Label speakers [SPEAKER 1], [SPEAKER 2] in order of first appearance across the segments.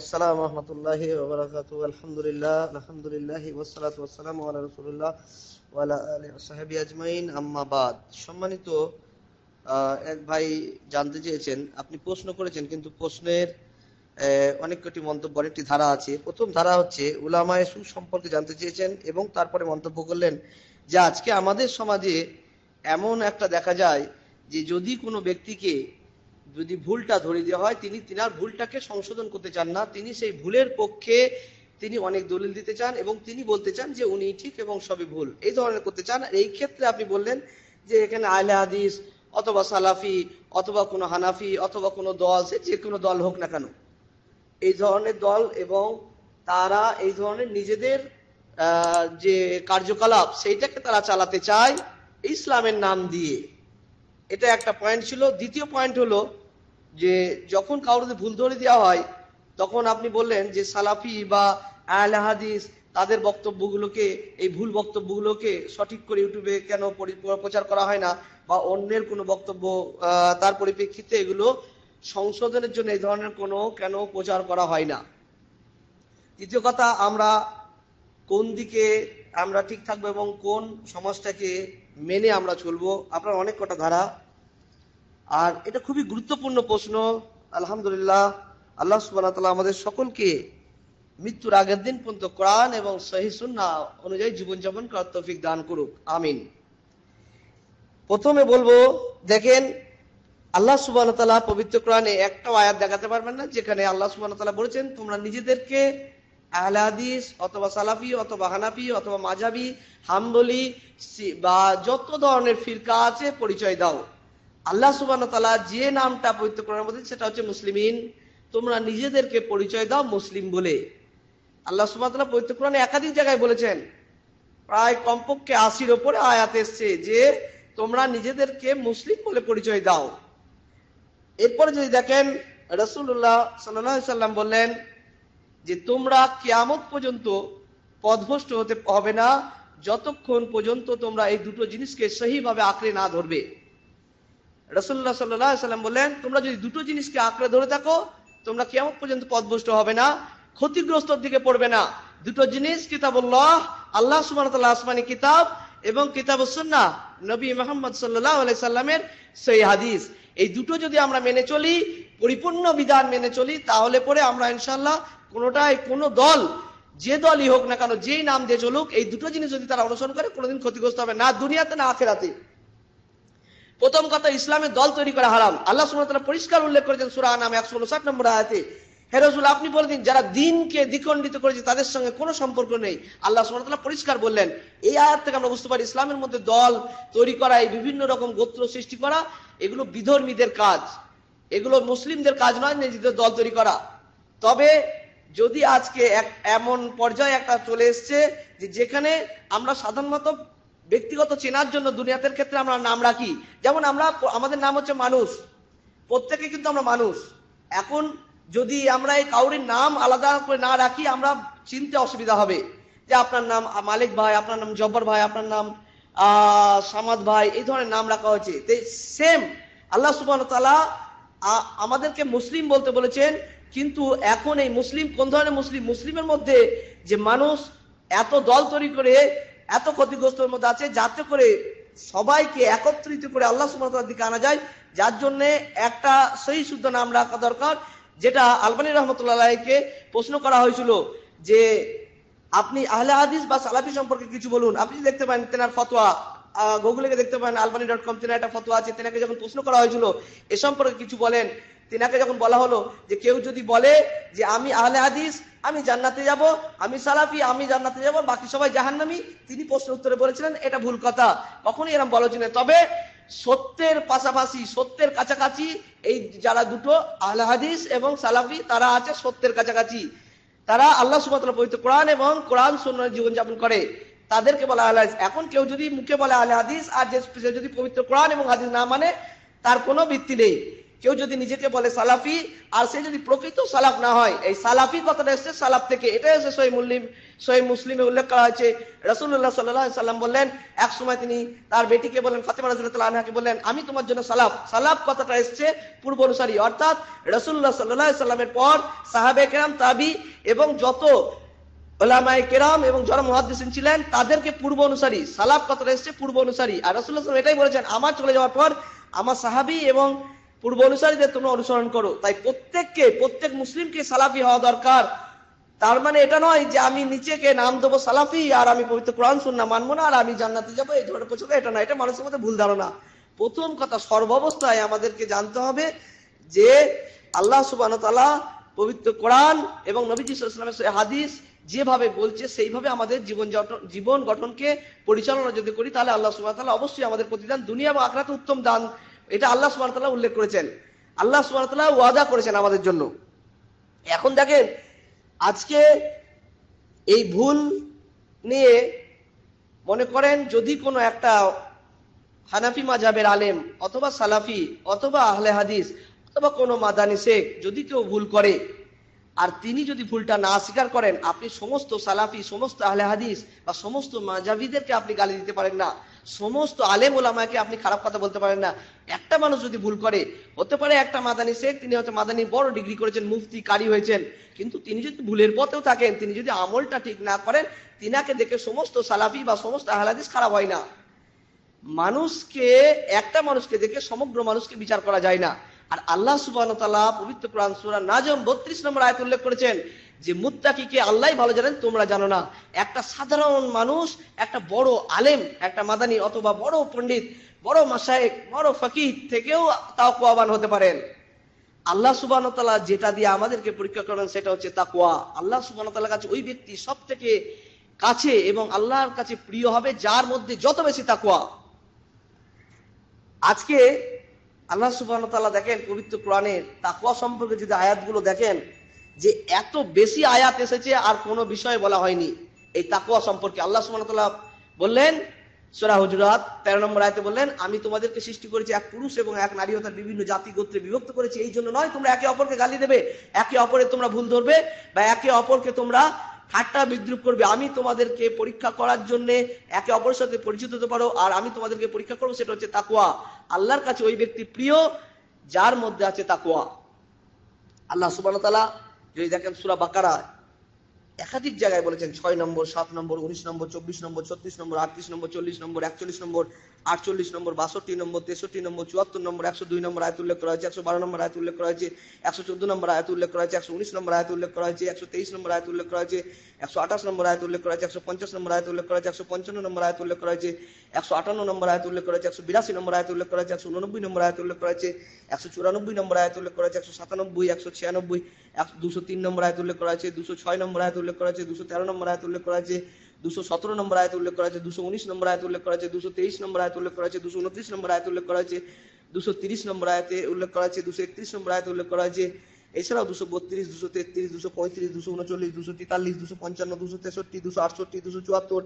[SPEAKER 1] সম্মানিত এক ভাই জানতে চেয়েছেন আপনি প্রশ্ন করেছেন কিন্তু প্রশ্নের অনেক কটি মন্তব্য অনেকটি ধারা আছে প্রথম ধারা হচ্ছে উলামায় সু সম্পর্কে জানতে চেয়েছেন এবং তারপরে মন্তব্য করলেন যে আজকে আমাদের সমাজে এমন একটা দেখা যায় যে যদি কোনো ব্যক্তিকে যদি ভুলটা ধরে দেওয়া হয় তিনি তিনার ভুলটাকে সংশোধন করতে চান না তিনি সেই ভুলের পক্ষে তিনি অনেক দলিল দিতে চান এবং তিনি বলতে চান যে উনি ঠিক এবং সবই ভুল এই ধরনের করতে চান এই ক্ষেত্রে আপনি বললেন যে এখানে আহলে হাদিস অথবা সালাফি অথবা কোনো হানাফি অথবা কোনো দল সে যে কোনো দল হোক না কেন এই ধরনের দল এবং তারা এই ধরনের নিজেদের যে কার্যকলাপ সেইটাকে তারা চালাতে চায় ইসলামের নাম দিয়ে এটা একটা পয়েন্ট ছিল দ্বিতীয় পয়েন্ট হলো যে যখন কাউকে ভুল ধরে দেওয়া হয় তখন আপনি বললেন যে সালাফি বা আল হাদিস তাদের বক্তব্যগুলোকে এই ভুল বক্তব্যগুলোকে সঠিক করে ইউটিউবে কেন প্রচার করা হয় না বা অন্যের কোনো বক্তব্য তার পরিপ্রেক্ষিতে এগুলো সংশোধনের জন্য এই ধরনের কোনো কেন প্রচার করা হয় না তৃতীয় কথা আমরা কোন দিকে আমরা ঠিক থাকবো এবং কোন সমাজটাকে মেনে আমরা চলবো আপনার অনেক কটা ধারা আর এটা খুবই গুরুত্বপূর্ণ প্রশ্ন আলহামদুলিল্লাহ আল্লাহ সুবাহ আমাদের সকলকে মৃত্যুর আগের দিন পর্যন্ত কোরআন এবং সহিসুন্না অনুযায়ী জীবনযাপন করার তফিক দান করুক আমিন প্রথমে বলবো দেখেন আল্লাহ সুবাহ পবিত্র কোরআনে একটাও আয়াত দেখাতে পারবেন না যেখানে আল্লাহ তালা বলেছেন তোমরা নিজেদেরকে আহলাদিস অথবা সালাফি অথবা হানাফি অথবা মাঝাবি হামদলি বা যত ধরনের ফিরকা আছে পরিচয় দাও আল্লাহ সুবান তালা যে নামটা পবিত্র করার মধ্যে সেটা হচ্ছে মুসলিমিন তোমরা নিজেদেরকে পরিচয় দাও মুসলিম বলে আল্লাহ সুবাহ পবিত্র একাধিক জায়গায় বলেছেন প্রায় কমপক্ষে আশির ওপরে আয়াত এসছে যে তোমরা নিজেদেরকে মুসলিম বলে পরিচয় দাও এরপরে যদি দেখেন রসুল্লাহ সাল্লাম বললেন যে তোমরা কিয়ামত পর্যন্ত পদভষ্ট হতে হবে না যতক্ষণ পর্যন্ত তোমরা এই দুটো জিনিসকে সহিভাবে আঁকড়ে না ধরবে রসুল্লাহ সাল্লাহ সাল্লাম বললেন তোমরা যদি দুটো জিনিসকে আঁকড়ে ধরে থাকো তোমরা কেমন পর্যন্ত পদভষ্ট হবে না ক্ষতিগ্রস্তর দিকে পড়বে না দুটো জিনিস কিতাবুল্লাহ আল্লাহ সুবাহ আসমানি কিতাব এবং কিতাবুসন্না নবী মোহাম্মদ সাল্লাহ আলি সাল্লামের সেই হাদিস এই দুটো যদি আমরা মেনে চলি পরিপূর্ণ বিধান মেনে চলি তাহলে পরে আমরা ইনশাল্লাহ কোনোটাই কোনো দল যে দলই হোক না কেন যেই নাম দিয়ে চলুক এই দুটো জিনিস যদি তারা অনুসরণ করে কোনোদিন ক্ষতিগ্রস্ত হবে না দুনিয়াতে না আখেরাতে প্রথম কথা ইসলামে দল তৈরি করা হারাম আল্লাহ সুমতলা পরিষ্কার উল্লেখ করেছেন সুরাহ নামে একশো উনষাট নম্বর আয়াতে হেরজুল আপনি বলে দিন যারা দিনকে দ্বিখণ্ডিত করেছে তাদের সঙ্গে কোনো সম্পর্ক নেই আল্লাহ সুমতলা পরিষ্কার বললেন এই আয়াত থেকে আমরা বুঝতে পারি ইসলামের মধ্যে দল তৈরি করা এই বিভিন্ন রকম গোত্র সৃষ্টি করা এগুলো বিধর্মীদের কাজ এগুলো মুসলিমদের কাজ নয় নিজেদের দল তৈরি করা তবে যদি আজকে এক এমন পর্যায়ে একটা চলে এসছে যে যেখানে আমরা সাধারণত ব্যক্তিগত চেনার জন্য দুনিয়াতের ক্ষেত্রে আমরা নাম রাখি যেমন আমরা আমাদের নাম হচ্ছে মানুষ প্রত্যেকে কিন্তু আমরা মানুষ এখন যদি আমরা এই কাউরির নাম আলাদা করে না রাখি আমরা চিনতে অসুবিধা হবে যে আপনার নাম মালিক ভাই আপনার নাম জব্বর ভাই আপনার নাম সামাদ ভাই এই ধরনের নাম রাখা হয়েছে সেম আল্লাহ সুবান তালা আমাদেরকে মুসলিম বলতে বলেছেন কিন্তু এখন এই মুসলিম কোন ধরনের মুসলিম মুসলিমের মধ্যে যে মানুষ এত দল তৈরি করে এত ক্ষতিগ্রস্তর মধ্যে আছে যাতে করে সবাইকে একত্রিত করে আল্লাহ সুমতার দিকে আনা যায় যার জন্যে একটা সেই শুদ্ধ নাম রাখা দরকার যেটা আলবানী রহমতুল্লাহকে প্রশ্ন করা হয়েছিল যে আপনি আহলে হাদিস বা সালাফি সম্পর্কে কিছু বলুন আপনি দেখতে পারেন তেনার ফতোয়া গুগলে দেখতে পারেন আলবানি ডট কম তেনার একটা ফতোয়া আছে তেনাকে যখন প্রশ্ন করা হয়েছিল এ সম্পর্কে কিছু বলেন তেনাকে যখন বলা হলো যে কেউ যদি বলে যে আমি আহলে হাদিস আমি জান্নাতে যাব আমি সালাফি আমি জান্নাতে যাব বাকি সবাই জাহান্নামি তিনি প্রশ্ন উত্তরে বলেছিলেন এটা ভুল কথা কখনই এরম বলো উচিত তবে সত্যের পাশাপাশি সত্যের কাছাকাছি এই যারা দুটো আহলা এবং সালাফি তারা আছে সত্যের কাছাকাছি তারা আল্লাহ সুবাতলা পবিত্র কোরআন এবং কোরআন সুন্দর জীবনযাপন করে তাদেরকে বলা আল্লাহ এখন কেউ যদি মুখে বলে আল্লাহ হাদিস আর যে যদি পবিত্র কোরআন এবং হাদিস না মানে তার কোনো ভিত্তি নেই কেউ যদি নিজেকে বলে সালাফি আর সে যদি প্রকৃত সালাফ না হয় এই সালাফি কথাটা এসছে সালাফ থেকে এটাই এসে সহি মুসলিম সহি মুসলিমে উল্লেখ করা হয়েছে রসুল্লাহ সাল্লাহ সাল্লাম বললেন এক সময় তিনি তার বেটিকে বলেন ফাতেমা রাজুল্লাহ আনহাকে বললেন আমি তোমার জন্য সালাফ সালাফ কথাটা এসছে পূর্ব অনুসারী অর্থাৎ রসুল্লাহ সাল্লাহ সাল্লামের পর সাহাবে কেরাম তাবি এবং যত ওলামায় কেরাম এবং যারা মহাদিসিন ছিলেন তাদেরকে পূর্ব অনুসারী সালাফ কথাটা এসছে পূর্ব অনুসারী আর রসুল্লাহ এটাই বলেছেন আমার চলে যাওয়ার পর আমার সাহাবি এবং পূর্ব অনুসারীদের তোমরা অনুসরণ করো তাই প্রত্যেককে প্রত্যেক মুসলিমকে সালাফি হওয়া দরকার তার মানে এটা নয় যে আমি নিচেকে নাম দেবো সালাফি আর আমি পবিত্র কোরআন শুননা মানবো না আর আমি জান্নাতে যাবো এই ধরনের প্রচলন এটা না এটা মানুষের মধ্যে ভুল ধারণা প্রথম কথা সর্বাবস্থায় আমাদেরকে জানতে হবে যে আল্লাহ সুবান তালা পবিত্র কোরআন এবং নবীজিসামের হাদিস যেভাবে বলছে সেইভাবে আমাদের জীবন জীবন গঠনকে পরিচালনা যদি করি তাহলে আল্লাহ সুবাহ অবশ্যই আমাদের প্রতিদান দুনিয়া বা আখড়াতে উত্তম দান এটা আল্লাহ সুমানতাল্লাহ উল্লেখ করেছেন আল্লাহ সুমানতাল্লাহ ওয়াদা করেছেন আমাদের জন্য এখন দেখেন আজকে এই ভুল নিয়ে মনে করেন যদি কোনো একটা হানাফি মাজাবের আলেম অথবা সালাফি অথবা আহলে হাদিস অথবা কোনো মাদানি শেখ যদি কেউ ভুল করে আর তিনি যদি ভুলটা না স্বীকার করেন আপনি সমস্ত সালাফি সমস্ত আহলে হাদিস বা সমস্ত মাজাবিদেরকে আপনি গালি দিতে পারেন না সমস্ত আলেম ওলামাকে আপনি খারাপ কথা বলতে পারেন না একটা মানুষ যদি ভুল করে হতে পারে একটা মাদানি শেখ তিনি হয়তো মাদানি বড় ডিগ্রি করেছেন মুফতি কারি হয়েছেন কিন্তু তিনি যদি ভুলের পথেও থাকেন তিনি যদি আমলটা ঠিক না করেন তিনাকে দেখে সমস্ত সালাফি বা সমস্ত আহলাদিস খারাপ হয় না মানুষকে একটা মানুষকে দেখে সমগ্র মানুষকে বিচার করা যায় না আর আল্লাহ সুবাহ পবিত্র কোরআন সুরা নাজম বত্রিশ নম্বর আয়ত উল্লেখ করেছেন যে মুত্তাকিকে আল্লাহ ভালো জানেন তোমরা জানো না একটা সাধারণ মানুষ একটা বড় আলেম একটা মাদানি অথবা বড় পণ্ডিত বড় মাসায়েক বড় ফকির থেকেও তাকুয়াবান হতে পারেন আল্লাহ সুবান যেটা দিয়ে আমাদেরকে পরীক্ষা করেন সেটা হচ্ছে তাকুয়া আল্লাহ সুবান কাছে ওই ব্যক্তি সব থেকে কাছে এবং আল্লাহর কাছে প্রিয় হবে যার মধ্যে যত বেশি তাকুয়া আজকে আল্লাহ সুবান দেখেন পবিত্র প্রাণের তাকুয়া সম্পর্কে যদি আয়াতগুলো দেখেন যে এত বেশি আয়াত এসেছে আর কোনো বিষয় বলা হয়নি এই তাকুয়া সম্পর্কে আল্লাহ সুমান বললেন সোরা হজরত তেরো নম্বর আয়তে বললেন আমি তোমাদেরকে সৃষ্টি করেছি এক পুরুষ এবং এক নারী হতার বিভিন্ন জাতি গোত্রে বিভক্ত করেছি এই জন্য নয় তোমরা একে অপরকে গালি দেবে একে অপরের তোমরা ভুল ধরবে বা একে অপরকে তোমরা ঠাট্টা বিদ্রুপ করবে আমি তোমাদেরকে পরীক্ষা করার জন্য একে অপরের সাথে পরিচিত হতে পারো আর আমি তোমাদেরকে পরীক্ষা করবো সেটা হচ্ছে তাকুয়া আল্লাহর কাছে ওই ব্যক্তি প্রিয় যার মধ্যে আছে তাকুয়া আল্লাহ সুবান তালা যদি দেখেন সুরা বাকারা একাধিক জায়গায় বলেছেন ছয় নম্বর সাত নম্বর উনিশ নম্বর চব্বিশ নম্বর ছত্রিশ নম্বর আটত্রিশ নম্বর চল্লিশ নম্বর একচল্লিশ নম্বর আটচল্লিশ নম্বর বাষট্টি নম্বর তেষট্টি নম্বর চুয়াত্তর নম্বর একশো দুই নম্বর আয়ত উল্লেখ করা হয়েছে একশো বারো নম্বর আয়ত উল্লেখ করা হয়েছে একশো চোদ্দ নম্বর আয়ত উল্লেখ করা হয়েছে একশো উনিশ নম্বর আয়ত উল্লেখ করা হয়েছে একশো তেইশ নম্বর আয়ত উল্লেখ করা হয়েছে একশো আঠাশ নম্বর আয়ত উল্লেখ করা হয়েছে একশো পঞ্চাশ নম্বর আয়ত উল্লেখ করা হয়েছে একশো পঞ্চান্ন নম্বর আয়ত উল্লেখ করা হয়েছে একশো আটান্ন নম্বর আয়ত উল্লেখ করা হয়েছে একশো বিরাশি নম্বর আয়ত উল্লেখ করা হয়েছে একশো উনব্বই নম্বর আয়ত উল্লেখ করা হয়েছে একশো চুরানব্বই নম্বর আয়ত উল্লেখ করা হয়েছে একশো সাতানব্বই একশো ছিয়ানব্বই একশো দুশো তিন নম্বর আয়ত উল্লেখ করা হয়েছে দুশো ছয় নম্বর আয়ত উল্লেখ করা হয়েছে দুশো তেরো নম্বর আয়ত উল্লেখ করা হয়েছে দুশো সতেরো নম্বর আয়াত উল্লেখ করা আছে দুশো উনিশ নম্বর আয়াত উল্লেখ করা আছে দুশো তেইশ নম্বর আয়াত উল্লেখ করা আছে দুশো উনত্রিশ নম্বর আয়াত উল্লেখ করা আছে দুশো তিরিশ নম্বর আয়াতে উল্লেখ করা আছে দুশো একত্রিশ নম্বর আয়াত উল্লেখ করা আছে এছাড়াও দুশো বত্রিশ দুশো তেত্রিশ দুশো পঁয়ত্রিশ দুশো উনচল্লিশ দুশো তেতাল্লিশ দুশো পঞ্চান্ন দুশো তেষট্টি দুশো আটষট্টি দুশো চুয়াত্তর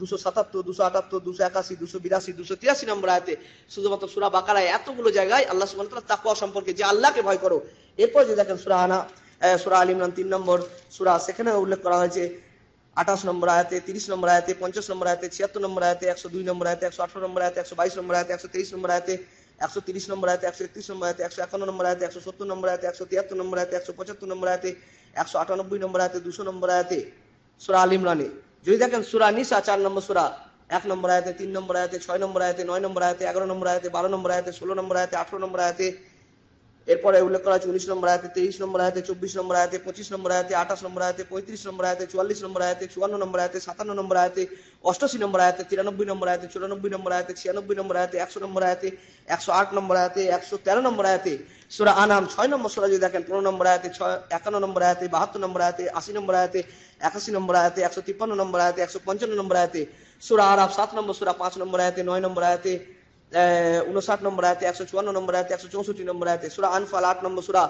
[SPEAKER 1] দুশো সাতাত্তর দুশো আটাত্তর দুশো একাশি দুশো বিরাশি দুশো তিরাশি নম্বর আয়াতে শুধুমাত্র সুরা বাকারায় এতগুলো জায়গায় আল্লাহ সুবান তাকুয়া সম্পর্কে যে আল্লাহকে ভয় করো এরপর যে দেখেন সুরা আনা সুরা আলিমরান তিন নম্বর সুরা সেখানে উল্লেখ করা হয়েছে আঠাশ নম্বর আয়াতে তিরিশ নম্বর আয়াতে পঞ্চাশ নম্বর আয়তে ছিয়াত্তর নম্বর আয়াতে একশো দুই নম্বর আয়তে একশো আঠারো নম্বর আয়তে একশো বাইশ নম্বর আয়তে একশো তেইশ নম্বর আয়তে একশো তিরিশ নম্বর আয়তে একশো একত্রিশ নম্বর আয়তে একশো একান্ন নম্বর আয়তে একশো সত্তর নম্বর আয়তে একশো তিয়াত্তর নম্বর আয়তে একশো পঁচাত্তর নম্বর আয়তে একশো আটানব্বই নম্বর আয়তে দুশো নম্বর আয়তে সুরা আলিম রানে যদি দেখেন সুরা নিশা চার নম্বর সুরা এক নম্বর আয়াতে তিন নম্বর আয়তে ছয় নম্বর আয়াতে নয় নম্বর আয়াতে এগারো নম্বর আয়াতে বারো নম্বর আয়তে ষোলো নম্বর আয়াতে আঠারো নম্বর আয়তে এরপরে উল্লেখ করা আছে উনিশ নম্বর আয়াতে তেইশ নম্বর আয়াতে চব্বিশ নম্বর আয়াতে পঁচিশ নম্বর আয়াতে আঠাশ নম্বর আয়াতে পঁয়ত্রিশ নম্বর আয়াতে চুয়াল্লিশ নম্বর আয়াতে চুয়ান্ন নম্বর আয়াতে সাতান্ন নম্বর আয়াতে অষ্টাশি নম্বর আয়াতে তিরানব্বই নম্বর আয়াতে চুরানব্বই নম্বর আয়াতে ছিয়ানব্বই নম্বর আয়াতে একশো নম্বর আয়াতে একশো আট নম্বর আয়াতে একশো তেরো নম্বর আয়াতে সুরা আনাম ছয় নম্বর সুরা যদি দেখেন পনেরো নম্বর আয়াতে ছয় একান্ন নম্বর আয়াতে বাহাত্তর নম্বর আয়াতে আশি নম্বর আয়াতে একাশি নম্বর আয়াতে একশো তিপ্পান্ন নম্বর আয়াতে একশো পঞ্চান্ন নম্বর আয়াতে সুরা আরাফ সাত নম্বর সুরা পাঁচ নম্বর আয়াতে নয় নম্বর আয়াতে উনষাট নম্বর আয়াতে একশো চুয়ান্ন নম্বর আয়াতে একশো চৌষট্টি নম্বর আয়াতে সুরা আনফাল আট নম্বর সুরা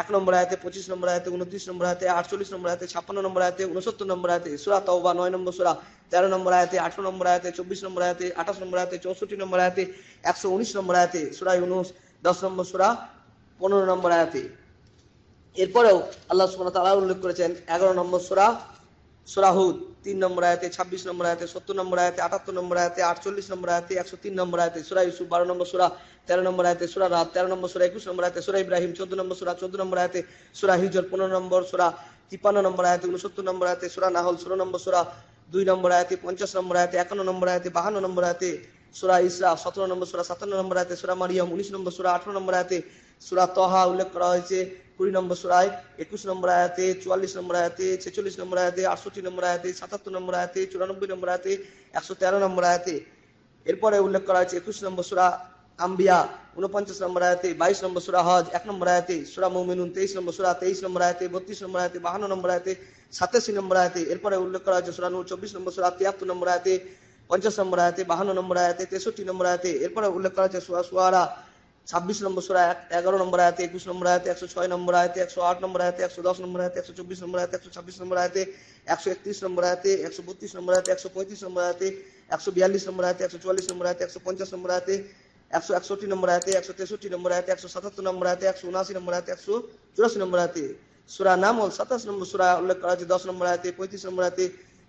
[SPEAKER 1] এক নম্বর আয়াতে পঁচিশ নম্বর আয়াতে উনত্রিশ নম্বর আয়াতে আটচল্লিশ নম্বর আয়াতে ছাপ্পান্ন নম্বর আয়াতে উনসত্তর নম্বর আয়াতে সুরা তওবা নয় নম্বর সুরা তেরো নম্বর আয়াতে আঠারো নম্বর আয়াতে চব্বিশ নম্বর আয়াতে আঠাশ নম্বর আয়াতে চৌষট্টি নম্বর আয়াতে একশো উনিশ নম্বর আয়াতে সুরা ইউনুস দশ নম্বর সুরা পনেরো নম্বর আয়াতে এরপরেও আল্লাহ সুমন তালা উল্লেখ করেছেন এগারো নম্বর সুরা সুরাহুদ তিন নম্বর আয়াতে ছাব্বিশ নম্বর আয়তে সত্তর নম্বর আয়তে আটাত্তর নম্বর আয়তে আটচল্লিশ নম্বর আয়তে একশো তিন নম্বর আয়তে সুরা ইউসুফ বারো নম্বর সুরা তেরো নম্বর আয়তে সুরা রাত তেরো নম্বর সুরা একুশ নম্বর আয়তে সুরা ইব্রাহিম চোদ্দ নম্বর সুরা চোদ্দ নম্বর আয়তে সুরা হিজর পনেরো নম্বর সুরা তিপ্পান্ন নম্বর আয়তে উনসত্তর নম্বর আয়তে সুরা নাহল ষোলো নম্বর সুরা দুই নম্বর আয়তে পঞ্চাশ নম্বর আয়তে একান্ন নম্বর আয়তে বাহান্ন নম্বর আয়তে সুরা ইসরা সতেরো নম্বর সুরা সাতান্ন নম্বর আয়তে সুরা মারিয়াম উনিশ নম্বর সুরা আঠারো নম্বর আয়তে সুরা তহা উল্লেখ করা হয়েছে কুড়ি নম্বর সুরায় একুশ নম্বর আয়াতে চুয়াল্লিশ নম্বর আয়াতে ছেচল্লিশ নম্বর আয়াতে আটষট্টি নম্বর আয়াতে সাতাত্তর নম্বর আয়াতে চুরানব্বই নম্বর আয়াতে একশো তেরো নম্বর আয়াতে এরপরে উল্লেখ করা হয়েছে একুশ নম্বর সুরা আম্বিয়া উনপঞ্চাশ নম্বর আয়াতে বাইশ নম্বর সুরা হজ এক নম্বর আয়াতে সুরা মৌমিনুন তেইশ নম্বর সুরা তেইশ নম্বর আয়াতে বত্রিশ নম্বর আয়াতে বাহান্ন নম্বর আয়াতে সাতাশি নম্বর আয়াতে এরপরে উল্লেখ করা হয়েছে সুরা চব্বিশ নম্বর সুরা তিয়াত্তর নম্বর আয়াতে পঞ্চাশ নম্বর আয়াতে বাহান্ন নম্বর আয়াতে তেষট্টি নম্বর আয়াতে এরপরে উল্লেখ করা হয়েছে সোয়া সোয়ারা ছাব্বিশ নম্বর সোরা এগারো নম্বর আয়াতে একুশ নম্বর আয়াতে একশো ছয় নম্বর আয়াতে একশো আট নম্বর আয়াতে একশো দশ নম্বর আয়াতে একশো চব্বিশ নম্বর আয়াতে একশো ছাব্বিশ নম্বর আয়াতে একশো একত্রিশ নম্বর আয়াতে একশো বত্রিশ নম্বর আয়াতে একশো পঁয়ত্রিশ নম্বর আয়াতে একশো বিয়াল্লিশ নম্বর আয়াতে একশো চুয়াল্লিশ নম্বর আয়াতে একশো পঞ্চাশ নম্বর আয়াতে একশো একষট্টি নম্বর আয়াতে একশো তেষট্টি নম্বর আয়াতে একশো সাতাত্তর নম্বর আয়াতে একশো উনাশি নম্বর আয়াতে একশো চুরাশি নম্বর আয়াতে সুরা নামল সাতাশ নম্বর সুরা উল্লেখ করা হয়েছে দশ নম্বর আয়াতে পঁয়ত্রিশ নম্বর আয়াতে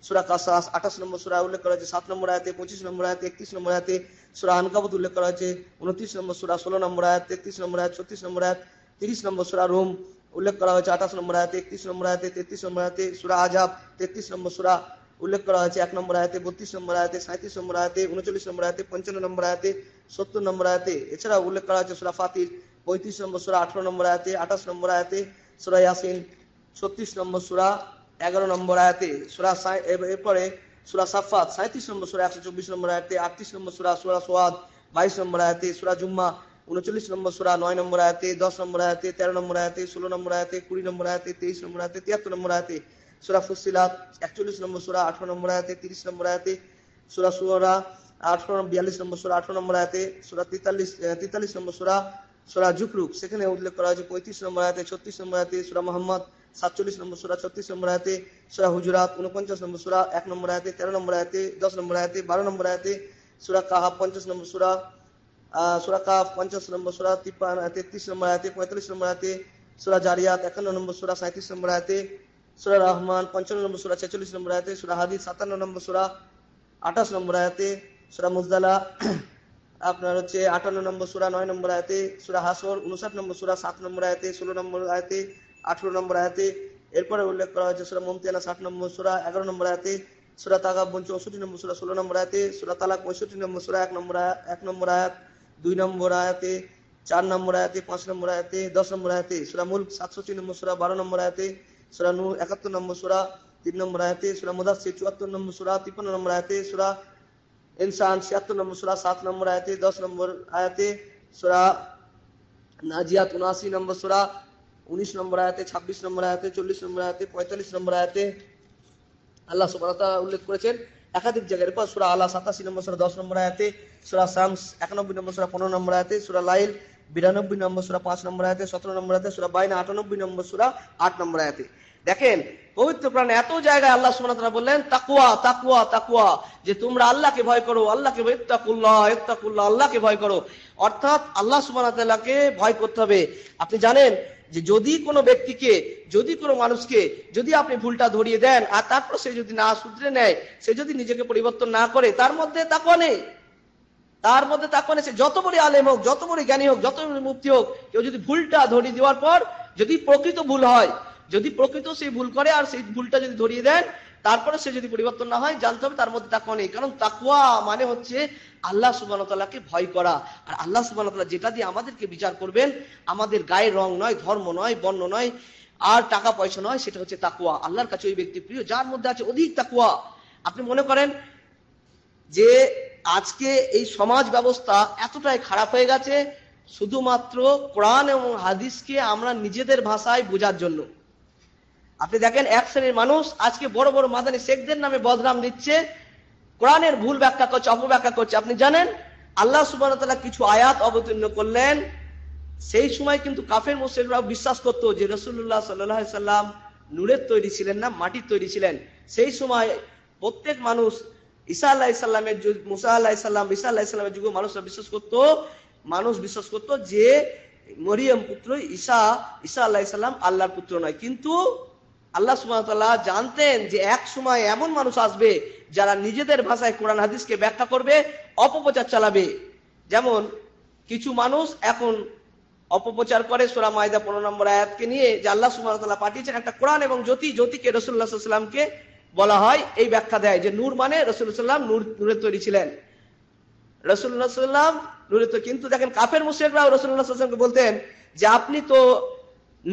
[SPEAKER 1] সুরা কাসাস আঠাশ নম্বর সুরা উল্লেখ করা হয়েছে সাত নম্বর আয়াতে পঁচিশ নম্বর আয়াতে একত্রিশ নম্বর আয়াতে সুরা আনকাবুত উল্লেখ করা হয়েছে উনত্রিশ নম্বর সুরা ষোলো নম্বর আয়াত তেত্রিশ নম্বর আয়াত ছত্রিশ নম্বর আয়াত তিরিশ নম্বর সুরা রোম উল্লেখ করা হয়েছে আঠাশ নম্বর আয়াতে একত্রিশ নম্বর আয়াতে তেত্রিশ নম্বর আয়াতে সুরা আজাব তেত্রিশ নম্বর সুরা উল্লেখ করা হয়েছে এক নম্বর আয়াতে বত্রিশ নম্বর আয়াতে সাঁত্রিশ নম্বর আয়াতে উনচল্লিশ নম্বর আয়াতে পঞ্চান্ন নম্বর আয়াতে সত্তর নম্বর আয়াতে এছাড়া উল্লেখ করা হয়েছে সুরা ফাতির পঁয়ত্রিশ নম্বর সুরা আঠারো নম্বর আয়াতে আঠাশ নম্বর আয়াতে সুরা ইয়াসিন ছত্রিশ নম্বর সুরা এগারো নম্বর আয়াতে সুরা এরপরে সুরা সাফাত সাঁত্রিশ নম্বর সুরা একশো চব্বিশ নম্বর আয়াতে আটত্রিশ নম্বর সুরা সুরা সোয়াদ বাইশ নম্বর আয়াতে সুরা জুম্মা উনচল্লিশ নম্বর সুরা নয় নম্বর আয়াতে দশ নম্বর আয়াতে তেরো নম্বর আয়াতে ষোলো নম্বর আয়াতে কুড়ি নম্বর আয়াতে তেইশ নম্বর আয়াতে তিয়াত্তর নম্বর আয়াতে সুরা ফুসিলাত একচল্লিশ নম্বর সুরা আঠারো নম্বর আয়াতে তিরিশ নম্বর আয়াতে সুরা সুরা আঠারো বিয়াল্লিশ নম্বর সুরা আঠারো নম্বর আয়াতে সুরা তেতাল্লিশ তেতাল্লিশ নম্বর সুরা সুরা জুকরুক সেখানে উল্লেখ করা হয়েছে পঁয়ত্রিশ নম্বর আয়াতে ছত্রিশ নম্বর আয়াতে সুরা মোহাম্মদ সাতচল্লিশ নম্বর সুরা ছত্রিশ নম্বর আয়াতে সুরা হুজুরাত উনপঞ্চাশ নম্বর সুরা এক নম্বর আয়াতে তেরো নম্বর আয়াতে দশ নম্বর আয়াতে বারো নম্বর আয়াতে সুরা কাহাব পঞ্চাশ নম্বর সুরা সুরা কাহাব পঞ্চাশ নম্বর সুরা তিপ্পান্ন তেত্রিশ নম্বর আয়াতে পঁয়তাল্লিশ নম্বর আয়াতে সুরা জারিয়াত একান্ন নম্বর সুরা সাঁত্রিশ নম্বর আয়াতে সুরা রহমান পঞ্চান্ন নম্বর সুরা ছেচল্লিশ নম্বর আয়াতে সুরা হাদিদ সাতান্ন নম্বর সুরা আঠাশ নম্বর আয়াতে সুরা মুজদালা আপনার হচ্ছে আটান্ন নম্বর সুরা নয় নম্বর আয়াতে সুরা হাসর উনষাট নম্বর সুরা সাত নম্বর আয়াতে ষোলো নম্বর আয়াতে আঠেরো নম্বর আয়াতে এরপরে উল্লেখ করা হয়েছে সুরা মমতিয়ানা ষাট নম্বর সুরা এগারো নম্বর আয়াতে সুরা তাগাবন চৌষট্টি নম্বর সুরা ষোলো নম্বর আয়তে সুরা তালা পঁয়ষট্টি নম্বর সুরা এক নম্বর এক নম্বর আয়াত দুই নম্বর আয়াতে চার নম্বর আয়াতে পাঁচ নম্বর আয়াতে দশ নম্বর আয়াতে সুরা মূল সাতষট্টি নম্বর সুরা বারো নম্বর আয়াতে সুরা নূ একাত্তর নম্বর সুরা তিন নম্বর আয়াতে সুরা মুদাসির চুয়াত্তর নম্বর সুরা তিপ্পান্ন নম্বর আয়াতে সুরা ইনসান ছিয়াত্তর নম্বর সুরা সাত নম্বর আয়াতে দশ নম্বর আয়াতে সুরা নাজিয়াত উনআশি নম্বর সুরা উনিশ নম্বর আয়াতে ছাব্বিশ নম্বর আয়াতে চল্লিশ নম্বর আয়াতে পঁয়তাল্লিশ নম্বর আয়াতে আল্লাহ সুবাহ উল্লেখ করেছেন একাধিক জায়গায় এরপর সুরা আল্লাহ সাতাশি নম্বর সুরা দশ নম্বর আয়াতে সুরা সামস একানব্বই নম্বর সুরা পনেরো নম্বর আয়াতে সুরা লাইল বিরানব্বই নম্বর সুরা পাঁচ নম্বর আয়াতে সতেরো নম্বর আয়াতে সুরা বাইন আটানব্বই নম্বর সুরা আট নম্বর আয়াতে দেখেন পবিত্র প্রাণে এত জায়গায় আল্লাহ সুমনাথরা বললেন তাকুয়া তাকুয়া তাকুয়া যে তোমরা আল্লাহকে ভয় করো আল্লাহকে ইত্তাকুল্লাহ আল্লাহকে ভয় করো অর্থাৎ আল্লাহ সুমানাকে ভয় করতে হবে আপনি জানেন যে যদি কোনো ব্যক্তিকে যদি কোনো মানুষকে যদি আপনি ভুলটা ধরিয়ে দেন আর তারপর সে যদি না শুধরে নেয় সে যদি নিজেকে পরিবর্তন না করে তার মধ্যে তাকুয়া নেই তার মধ্যে তাকুয়া নেই সে যত বড় আলেম হোক যত বড় জ্ঞানী হোক যত বড় মুক্তি হোক কেউ যদি ভুলটা ধরিয়ে দেওয়ার পর যদি প্রকৃত ভুল হয় যদি প্রকৃত সে ভুল করে আর সেই ভুলটা যদি ধরিয়ে দেন তারপরে সে যদি পরিবর্তন না হয় জানতে হবে তার মধ্যে তাকুয়া নেই কারণ তাকুয়া মানে হচ্ছে আল্লাহ সুবানতাল্লাহকে ভয় করা আর আল্লাহ সুবানতলা যেটা দিয়ে আমাদেরকে বিচার করবেন আমাদের গায়ের রং নয় ধর্ম নয় বর্ণ নয় আর টাকা পয়সা নয় সেটা হচ্ছে তাকুয়া আল্লাহর কাছে ওই ব্যক্তি প্রিয় যার মধ্যে আছে অধিক তাকুয়া আপনি মনে করেন যে আজকে এই সমাজ ব্যবস্থা এতটাই খারাপ হয়ে গেছে শুধুমাত্র কোরআন এবং হাদিসকে আমরা নিজেদের ভাষায় বোঝার জন্য আপনি দেখেন এক শ্রেণীর মানুষ আজকে বড় বড় মাদানী শেখদের নামে বদনাম দিচ্ছে কোরআনের ভুল ব্যাখ্যা করছে অপব্যাখ্যা করছে আপনি জানেন আল্লাহ সুবান কিছু আয়াত অবতীর্ণ করলেন সেই সময় কিন্তু কাফের মুসলিমরা বিশ্বাস করতো যে রসুল্লাহ সাল্লাম নূরের তৈরি ছিলেন না মাটির তৈরি ছিলেন সেই সময় প্রত্যেক মানুষ ঈসা আল্লাহ ইসলামের যুগ মুসা আল্লাহ ইসলাম ঈসা আল্লাহ ইসলামের যুগে মানুষরা বিশ্বাস করতো মানুষ বিশ্বাস করতো যে মরিয়ম পুত্র ঈসা ঈসা আল্লাহ ইসলাম আল্লাহর পুত্র নয় কিন্তু আল্লাহ সুমতাল্লাহ জানতেন যে এক সময় এমন মানুষ আসবে যারা নিজেদের ভাষায় কোরআন হাদিসকে ব্যাখ্যা করবে অপপ্রচার চালাবে যেমন কিছু মানুষ এখন অপপ্রচার করে সোরা মায়দা পনেরো নম্বর আয়াতকে নিয়ে যে আল্লাহ সুমতাল্লাহ পাঠিয়েছেন একটা কোরআন এবং জ্যোতি জ্যোতিকে রসুল্লাহামকে বলা হয় এই ব্যাখ্যা দেয় যে নূর মানে রসুল্লাহাম নূর নূরে তৈরি ছিলেন রসুল্লাহাম নূরে তো কিন্তু দেখেন কাফের মুসেকরাও রসুল্লাহামকে বলতেন যে আপনি তো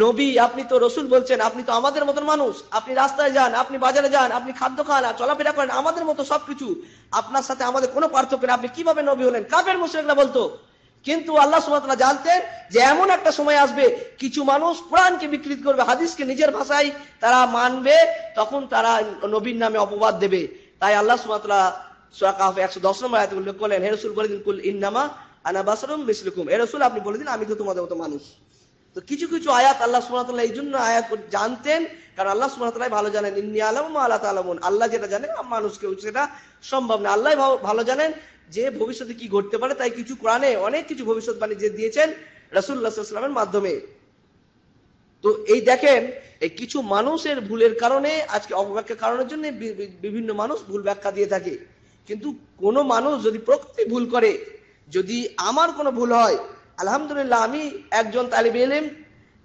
[SPEAKER 1] নবী আপনি তো রসুল বলছেন আপনি তো আমাদের মতন মানুষ আপনি রাস্তায় যান আপনি বাজারে যান আপনি খাদ্য খান চলাফেরা করেন আমাদের মতো সবকিছু আপনার সাথে আমাদের কোনো পার্থক্য না আপনি কিভাবে নবী হলেন কাপের মুশ্রিকরা বলতো কিন্তু আল্লাহ সুমাতলা জানতেন যে এমন একটা সময় আসবে কিছু মানুষ কোরআনকে বিকৃত করবে হাদিসকে নিজের ভাষায় তারা মানবে তখন তারা নবীর নামে অপবাদ দেবে তাই আল্লাহ সুমাতলা একশো দশ নম্বর উল্লেখ করলেন হেরসুল বলে দিন কুল ইন্নামা আনা বাসরুম মিসলুকুম হেরসুল আপনি বলে দিন আমি তো তোমাদের মতো মানুষ তো কিছু কিছু আয়াত আল্লাহ সুমাতাল্লাহ এই জন্য আয়াত জানতেন কারণ আল্লাহ সুমাতাল্লাহ ভালো জানেন ইন্নি আলম আল্লাহ তালামন আল্লাহ যেটা জানেন মানুষকেও সেটা সম্ভব না আল্লাহ ভালো জানেন যে ভবিষ্যতে কি ঘটতে পারে তাই কিছু কোরআনে অনেক কিছু ভবিষ্যৎবাণী যে দিয়েছেন রসুল্লাহামের মাধ্যমে তো এই দেখেন এই কিছু মানুষের ভুলের কারণে আজকে অপব্যাখ্যার কারণের জন্য বিভিন্ন মানুষ ভুল ব্যাখ্যা দিয়ে থাকে কিন্তু কোনো মানুষ যদি প্রকৃতি ভুল করে যদি আমার কোনো ভুল হয় আলহামদুলিল্লাহ আমি একজন তালিব এলিম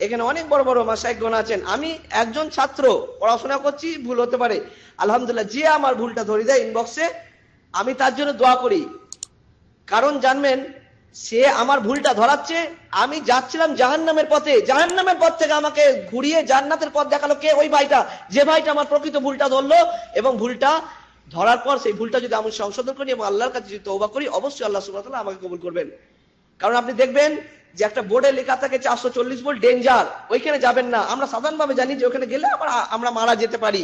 [SPEAKER 1] এখানে অনেক বড় বড় মাসায়গণ আছেন আমি একজন ছাত্র পড়াশোনা করছি ভুল হতে পারে আলহামদুলিল্লাহ যে আমার ভুলটা ধরে দেয় ইনবক্সে আমি তার জন্য দোয়া করি কারণ জানবেন সে আমার ভুলটা ধরাচ্ছে আমি যাচ্ছিলাম জাহান্নামের পথে জাহান্নামের পথ থেকে আমাকে ঘুরিয়ে জান্নাতের পথ দেখালো কে ওই ভাইটা যে ভাইটা আমার প্রকৃত ভুলটা ধরলো এবং ভুলটা ধরার পর সেই ভুলটা যদি আমি সংশোধন করি এবং আল্লাহর কাছে যদি তৌবা করি অবশ্যই আল্লাহ সুবাহ আমাকে কবুল করবেন কারণ আপনি দেখবেন যে একটা বোর্ডে লেখা থাকে চারশো চল্লিশ ভোল্ট ডেঞ্জার ওইখানে যাবেন না আমরা সাধারণভাবে জানি যে ওখানে গেলে আমরা আমরা মারা যেতে পারি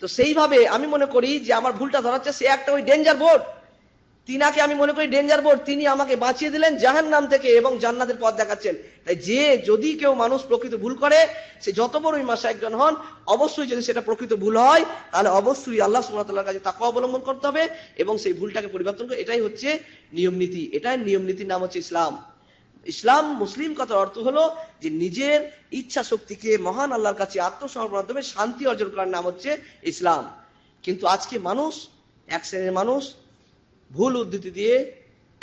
[SPEAKER 1] তো সেইভাবে আমি মনে করি যে আমার ভুলটা ধরাচ্ছে সে একটা ওই ডেঞ্জার বোর্ড তিনাকে আমি মনে করি ডেঞ্জার বোর্ড তিনি আমাকে বাঁচিয়ে দিলেন জাহান নাম থেকে এবং জান্নাতের পথ দেখাচ্ছেন তাই যে যদি কেউ মানুষ প্রকৃত ভুল করে সে যত বড় মাসা একজন হন অবশ্যই যদি সেটা প্রকৃত ভুল হয় তাহলে অবশ্যই আল্লাহ সুমাতার কাছে তাকে অবলম্বন করতে হবে এবং সেই ভুলটাকে পরিবর্তন করে এটাই হচ্ছে নিয়ম নীতি এটাই নিয়ম নীতির নাম হচ্ছে ইসলাম ইসলাম মুসলিম কথার অর্থ হলো যে নিজের ইচ্ছা শক্তিকে মহান আল্লাহর কাছে আত্মসমর্পণ মাধ্যমে শান্তি অর্জন করার নাম হচ্ছে ইসলাম কিন্তু আজকে মানুষ এক শ্রেণীর মানুষ ভুল উদ্ধৃতি দিয়ে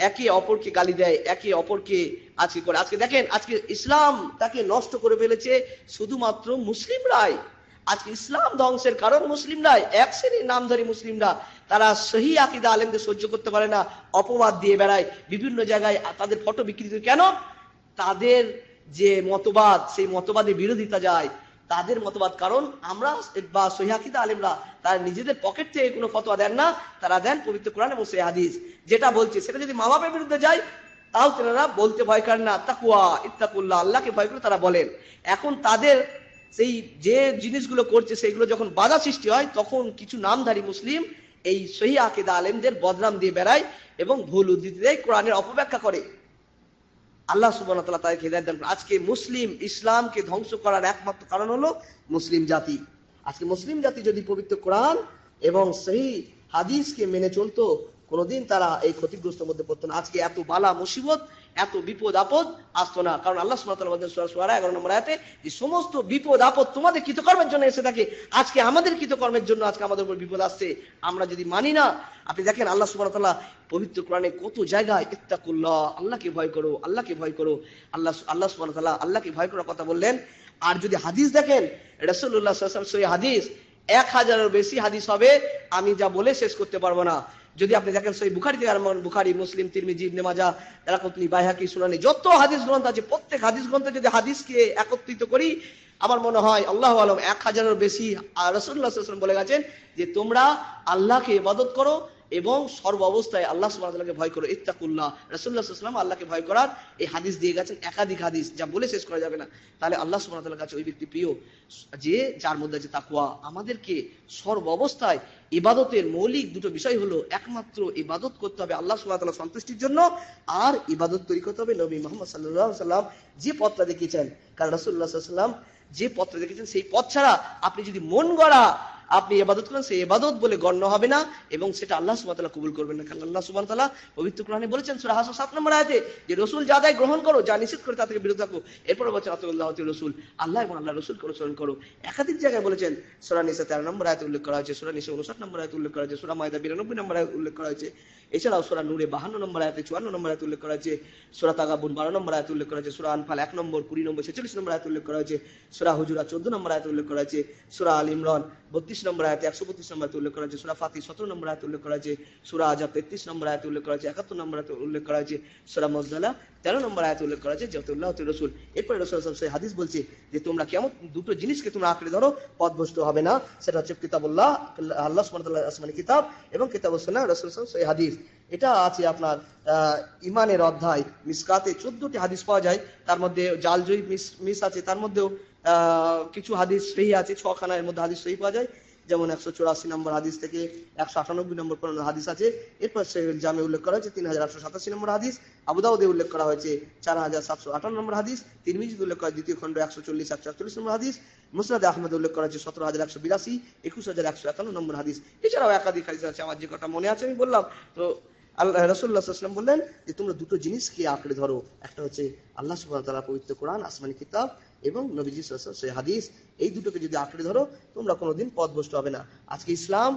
[SPEAKER 1] একে অপরকে গালি দেয় একে অপরকে আজকে করে আজকে দেখেন আজকে ইসলাম তাকে নষ্ট করে ফেলেছে শুধুমাত্র মুসলিমরাই আজকে ইসলাম ধ্বংসের কারণ মুসলিমরাই এক শ্রেণীর নামধারী মুসলিমরা তারা সহি আকিদা আলেমদের সহ্য করতে পারে না অপবাদ দিয়ে বেড়ায় বিভিন্ন জায়গায় তাদের ফটো বিকৃত কেন তাদের যে মতবাদ সেই মতবাদের বিরোধিতা যায় তাদের মতবাদ কারণ আমরা বা সহিদা আলিমরা তারা নিজেদের পকেট থেকে কোনো ফতোয়া দেন না তারা দেন পবিত্র কোরআন এবং সেহাদিস যেটা বলছে সেটা যদি মা বাপের বিরুদ্ধে যায় তাও তেনারা বলতে ভয় করেন না তাকুয়া ইত্তাকুল্লাহ আল্লাহকে ভয় করে তারা বলেন এখন তাদের সেই যে জিনিসগুলো করছে সেইগুলো যখন বাধা সৃষ্টি হয় তখন কিছু নামধারী মুসলিম এই সহি আকিদা আলেমদের বদনাম দিয়ে বেড়ায় এবং ভুল উদ্ধৃতি দেয় কোরআনের অপব্যাখ্যা করে আল্লাহ সুবান তালা হৃদায়ত দান আজকে মুসলিম ইসলামকে ধ্বংস করার একমাত্র কারণ হলো মুসলিম জাতি আজকে মুসলিম জাতি যদি পবিত্র কোরআন এবং সেই হাদিসকে মেনে চলতো কোনোদিন তারা এই ক্ষতিগ্রস্ত মধ্যে পড়তো না আজকে এত বালা মুসিবত এত বিপদ আপদ আসতো না কারণ আল্লাহ সুমাতারা এগারো নম্বর আয়তে যে সমস্ত বিপদ আপদ তোমাদের কৃতকর্মের জন্য এসে থাকে আজকে আমাদের কৃতকর্মের জন্য আজকে আমাদের উপর বিপদ আসছে আমরা যদি মানি না আপনি দেখেন আল্লাহ সুমাতাল্লাহ পবিত্র কোরআনে কত জায়গায় ইত্তাকুল্লাহ আল্লাহকে ভয় করো আল্লাহকে ভয় করো আল্লাহ আল্লাহ সুমাতাল্লাহ আল্লাহকে ভয় করার কথা বললেন আর যদি হাদিস দেখেন রসুল্লাহ হাদিস এক হাজারের বেশি হাদিস হবে আমি যা বলে শেষ করতে পারবো না যদি আপনি দেখেন সেই বুখারি থেকে আরমান বুখারি মুসলিম তিরমিজি নেমাজা মাজা দারাকুতনি বাইহাকি শুনানি যত হাদিস গ্রন্থ আছে প্রত্যেক হাদিস গ্রন্থে যদি হাদিসকে একত্রিত করি আমার মনে হয় আল্লাহ আলম এক হাজারের বেশি রসুল্লাহ বলে গেছেন যে তোমরা আল্লাহকে ইবাদত করো এবং সর্ব অবস্থায় আল্লাহ সুবাহকে ভয় করো ইত্তাকুল্লাহ সাল্লাম আল্লাহকে ভয় করার এই হাদিস দিয়ে গেছেন একাধিক হাদিস যা বলে শেষ করা যাবে না তাহলে আল্লাহ সুবাহতাল্লাহ কাছে ওই ব্যক্তি প্রিয় যে যার মধ্যে আছে তাকুয়া আমাদেরকে সর্ব অবস্থায় ইবাদতের মৌলিক দুটো বিষয় হলো একমাত্র ইবাদত করতে হবে আল্লাহ সুবাহতাল্লাহ সন্তুষ্টির জন্য আর ইবাদত তৈরি করতে হবে নবী মোহাম্মদ সাল্লাহ সাল্লাম যে পথটা দেখিয়েছেন কারণ রসুল্লাহ সাল্লাম যে পথটা দেখেছেন সেই পথ ছাড়া আপনি যদি মন গড়া আপনি এবাদত করেন সেই এবাদত বলে গণ্য হবে না এবং সেটা আল্লাহ সুবাহতাল্লাহ কবুল করবেন না কারণ আল্লাহ সুবাহ তালা পবিত্র কোরআনে বলেছেন সুরাহ সাত নম্বর আছে যে রসুল যা দেয় গ্রহণ করো যা নিষেধ করে তা থেকে বিরত থাকো এরপরে বলছেন আতুল্লাহ রসুল আল্লাহ এবং আল্লাহ রসুল করে অনুসরণ করো একাধিক জায়গায় বলেছেন সুরা নিশা তেরো নম্বর আয়তে উল্লেখ করা হয়েছে সুরা নিশা উনষাট নম্বর আয়তে উল্লেখ করা হয়েছে সুরা মায়দা বিরানব্বই নম্বর আয় উল্লেখ করা হয়েছে এছাড়াও সুরা নূরে বাহান্ন নম্বর আয়তে চুয়ান্ন নম্বর আয়তে উল্লেখ করা হয়েছে সুরা তাগাবুন বারো নম্বর আয়তে উল্লেখ করা হয়েছে সুরা আনফাল এক নম্বর কুড়ি নম্বর ছেচল্লিশ নম্বর আয়তে উল্লেখ করা হয়েছে সুরা হুজুরা চোদ্দ নম্বর আয়তে উল্লেখ করা হয়েছে সুরা আল ইমরান বত্রিশ তেত্রিশ নম্বর আয়াতে একশো বত্রিশ নম্বর আয়তে উল্লেখ করা হয়েছে সুরা ফাতি সতেরো নম্বর আয়তে উল্লেখ করা হয়েছে সুরা আজাব তেত্রিশ নম্বর আয়তে উল্লেখ করা আছে একাত্তর নম্বর আয়তে উল্লেখ করা হয়েছে সুরা মজদালা তেরো নম্বর আয়তে উল্লেখ করা আছে জতুল্লাহ রসুল এরপরে রসুল সে হাদিস বলছে যে তোমরা কেমন দুটো জিনিসকে তোমরা আঁকড়ে ধরো পদভস্ত হবে না সেটা হচ্ছে কিতাবুল্লাহ আল্লাহ সুমতাল্লাহ আসমানি কিতাব এবং কিতাবুসোল্লাহ রসুল সে হাদিস এটা আছে আপনার আহ ইমানের অধ্যায় মিসকাতে চোদ্দটি হাদিস পাওয়া যায় তার মধ্যে জালজয়ী মিস মিস আছে তার মধ্যেও আহ কিছু হাদিস সেই আছে ছখানা এর মধ্যে হাদিস সেই পাওয়া যায় যেমন একশো চুরাশি নম্বর হাদিস থেকে একশো আটানব্বই নম্বর পর্যন্ত হাদিস আছে এরপর জামে উল্লেখ করা হয়েছে তিন হাজার আটশো সাতাশি নম্বর হাদিস আবুদাউদে উল্লেখ করা হয়েছে চার হাজার সাতশো আটান্ন নম্বর হাদিস তিরমিজিদ উল্লেখ করা দ্বিতীয় খণ্ড একশো চল্লিশ একশো একচল্লিশ নম্বর হাদিস মুসরাদ আহমদ উল্লেখ করা হয়েছে সতেরো হাজার একশো বিরাশি একুশ হাজার একশো একান্ন নম্বর হাদিস এছাড়াও একাধিক হাদিস আছে আমার যে কটা মনে আছে আমি বললাম তো আল্লাহ রসুল্লাহাম বললেন যে তোমরা দুটো জিনিসকে আঁকড়ে ধরো একটা হচ্ছে আল্লাহ সুবাহ তালা পবিত্র কোরআন আসমানি কিতাব এবং নবীজি সেই হাদিস এই দুটোকে যদি আঁকড়ে ধরো তোমরা কোনোদিন পদভস্ত হবে না আজকে ইসলাম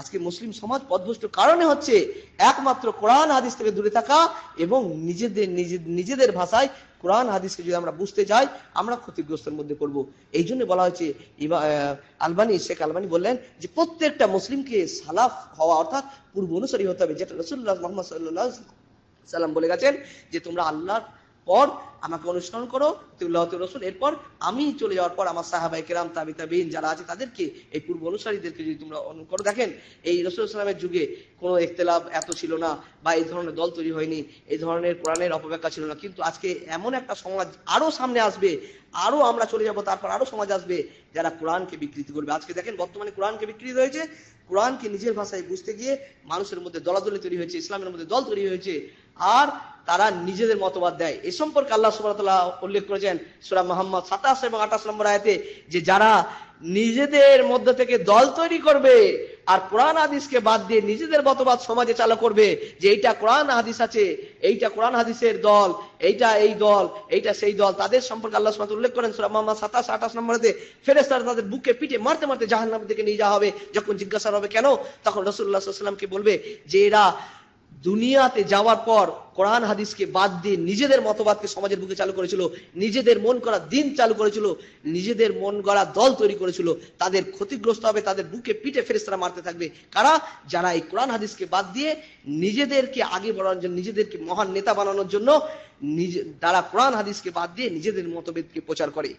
[SPEAKER 1] আজকে মুসলিম সমাজ পদভ্রষ্ট কারণে হচ্ছে একমাত্র কোরআন হাদিস থেকে দূরে থাকা এবং নিজেদের নিজেদের ভাষায় কোরআন হাদিসকে যদি আমরা বুঝতে যাই আমরা ক্ষতিগ্রস্তের মধ্যে পড়ব এই জন্য বলা হয়েছে আলবানি শেখ আলবানি বললেন যে প্রত্যেকটা মুসলিমকে সালাফ হওয়া অর্থাৎ পূর্ব অনুসারী হতে হবে যেটা রসুল্লাহ মোহাম্মদ সাল্লাম বলে গেছেন যে তোমরা আল্লাহর পর আমাকে অনুসরণ করো তুল্লাহত রসুল এরপর আমি চলে যাওয়ার পর আমার সাহাবাই কেরাম তাবি যারা আছে তাদেরকে এই পূর্ব অনুসারীদেরকে যদি তোমরা অনুকরণ করো দেখেন এই রসুল ইসলামের যুগে কোনো একতলাভ এত ছিল না বা এই ধরনের দল তৈরি হয়নি এই ধরনের কোরআনের অপব্যাখ্যা ছিল না কিন্তু আজকে এমন একটা সমাজ আরও সামনে আসবে আরও আমরা চলে যাব তারপর আরও সমাজ আসবে যারা কোরআনকে বিকৃতি করবে আজকে দেখেন বর্তমানে কোরআনকে বিকৃত হয়েছে কোরআনকে নিজের ভাষায় বুঝতে গিয়ে মানুষের মধ্যে দলাদলি তৈরি হয়েছে ইসলামের মধ্যে দল তৈরি হয়েছে আর তারা নিজেদের মতবাদ দেয় এ সম্পর্কে আল্লাহ সুবাহ উল্লেখ করেছেন সুরা মোহাম্মদ সাতাশ এবং আঠাশ নম্বর আয়তে যে যারা নিজেদের মধ্যে থেকে দল তৈরি করবে আর কোরআন হাদিসকে বাদ দিয়ে নিজেদের মতবাদ সমাজে চালু করবে যে এইটা কোরআন হাদিস আছে এইটা কোরআন হাদিসের দল এইটা এই দল এইটা সেই দল তাদের সম্পর্কে আল্লাহ উল্লেখ করেন সাতাশ আঠাশ ফেরেস তারা তাদের বুকে পিঠে মারতে মারতে জাহান্নাম থেকে নিয়ে যাওয়া হবে যখন জিজ্ঞাসা হবে কেন তখন রসুল্লাহ সাল্লামকে বলবে যে এরা দুনিয়াতে যাওয়ার পর কোরআন হাদিসকে বাদ দিয়ে নিজেদের মতবাদকে সমাজের বুকে চালু করেছিল নিজেদের মন করা দিন চালু করেছিল নিজেদের মন গড়া দল তৈরি করেছিল তাদের ক্ষতিগ্রস্ত হবে তাদের বুকে পিঠে ফেরেস্তারা মারতে থাকবে কারা যারা এই কোরআন হাদিসকে বাদ দিয়ে নিজেদেরকে আগে বাড়ানোর জন্য নিজেদেরকে মহান নেতা বানানোর জন্য নিজে তারা কোরআন হাদিসকে বাদ দিয়ে নিজেদের মতভেদকে প্রচার করে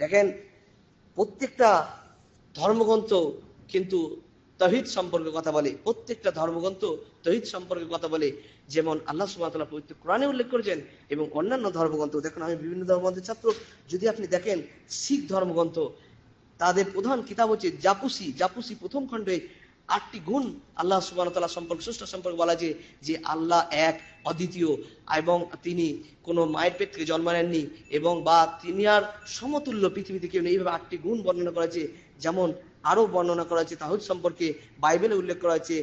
[SPEAKER 1] দেখেন প্রত্যেকটা ধর্মগ্রন্থ কিন্তু তহিদ সম্পর্কে কথা বলে প্রত্যেকটা ধর্মগ্রন্থ তহিদ সম্পর্কে কথা বলে যেমন আল্লাহ সুমাতলা পবিত্র কোরআনে উল্লেখ করেছেন এবং অন্যান্য ধর্মগ্রন্থ দেখুন আমি বিভিন্ন ধর্মগ্রন্থের ছাত্র যদি আপনি দেখেন শিখ ধর্মগ্রন্থ তাদের প্রধান কিতাব হচ্ছে জাপুসি জাপুসি প্রথম খণ্ডে আটটি গুণ আল্লাহ সুবাহতাল্লাহ সম্পর্কে সুষ্ঠ সম্পর্কে বলা যে যে আল্লাহ এক অদ্বিতীয় এবং তিনি কোনো মায়ের পেট থেকে জন্ম নেননি এবং বা তিনি আর সমতুল্য পৃথিবীতে কেউ নেই এইভাবে আটটি গুণ বর্ণনা করা যে যেমন আরও বর্ণনা করা হয়েছে তাহুদ সম্পর্কে বাইবেলে উল্লেখ করা হয়েছে